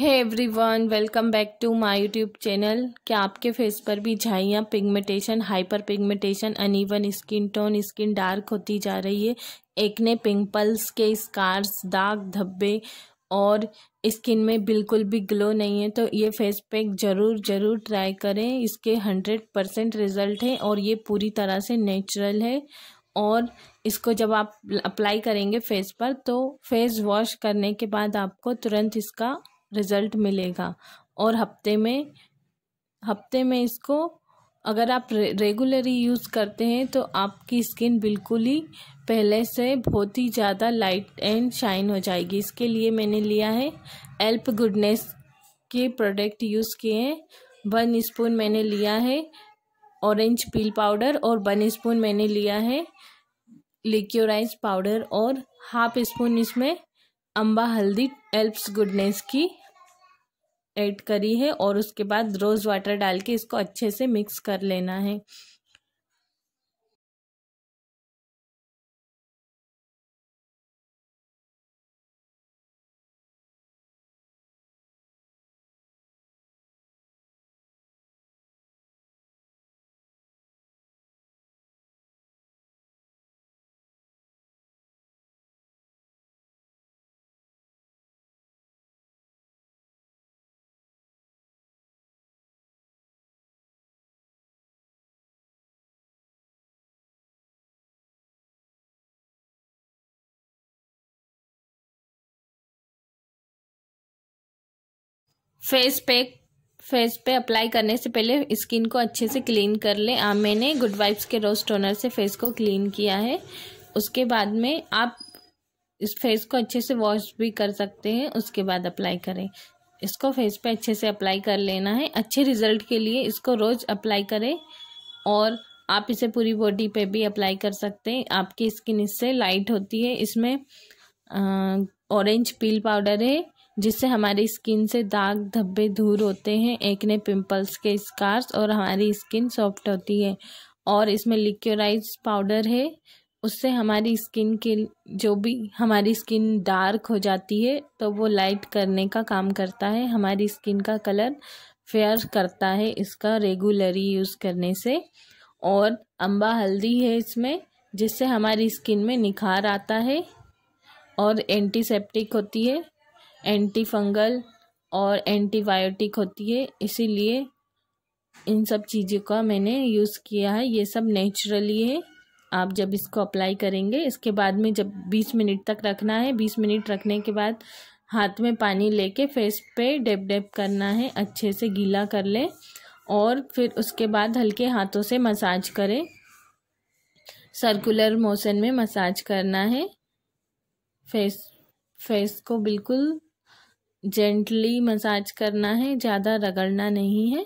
है everyone welcome back to my YouTube channel क्या आपके फेस पर भी झाइयाँ pigmentation hyper pigmentation uneven skin tone skin dark होती जा रही है एक्ने पिंपल्स के स्कार्स दाग धब्बे और स्किन में बिल्कुल भी ग्लो नहीं है तो ये फेस पैक ज़रूर ज़रूर ट्राई करें इसके हंड्रेड परसेंट रिज़ल्ट है और ये पूरी तरह से नेचुरल है और इसको जब आप अप्लाई करेंगे फेस पर तो फेस वॉश करने के बाद आपको तुरंत इसका रिज़ल्ट मिलेगा और हफ्ते में हफ्ते में इसको अगर आप रे, यूज़ करते हैं तो आपकी स्किन बिल्कुल ही पहले से बहुत ही ज़्यादा लाइट एंड शाइन हो जाएगी इसके लिए मैंने लिया है एल्प गुडनेस के प्रोडक्ट यूज़ किए हैं वन स्पून मैंने लिया है ऑरेंज पील पाउडर और वन स्पून मैंने लिया है लिक्योराइज पाउडर और हाफ स्पून इसमें अम्बा हल्दी एल्प्स गुडनेस की ऐड करी है और उसके बाद रोज़ वाटर डाल के इसको अच्छे से मिक्स कर लेना है फेस पैक फेस पे अप्लाई करने से पहले स्किन को अच्छे से क्लीन कर लें आ मैंने गुड वाइब्स के रोज टोनर से फेस को क्लीन किया है उसके बाद में आप इस फेस को अच्छे से वॉश भी कर सकते हैं उसके बाद अप्लाई करें इसको फेस पे अच्छे से अप्लाई कर लेना है अच्छे रिजल्ट के लिए इसको रोज़ अप्लाई करें और आप इसे पूरी बॉडी पे भी अप्लाई कर सकते हैं आपकी स्किन इससे लाइट होती है इसमें ऑरेंज पील पाउडर है जिससे हमारी स्किन से दाग धब्बे दूर होते हैं एकने पिंपल्स के स्कार्स और हमारी स्किन सॉफ्ट होती है और इसमें लिक्योराइज पाउडर है उससे हमारी स्किन के जो भी हमारी स्किन डार्क हो जाती है तो वो लाइट करने का काम करता है हमारी स्किन का कलर फेयर करता है इसका रेगुलरी यूज़ करने से और अम्बा हल्दी है इसमें जिससे हमारी स्किन में निखार आता है और एंटीसेप्टिक होती है एंटी फंगल और एंटीबायोटिक होती है इसीलिए इन सब चीज़ों का मैंने यूज़ किया है ये सब नेचुरली है आप जब इसको अप्लाई करेंगे इसके बाद में जब बीस मिनट तक रखना है बीस मिनट रखने के बाद हाथ में पानी लेके फेस पे डेप डेप करना है अच्छे से गीला कर लें और फिर उसके बाद हल्के हाथों से मसाज करें सर्कुलर मोशन में मसाज करना है फेस फेस को बिल्कुल जेंटली मसाज करना है ज़्यादा रगड़ना नहीं है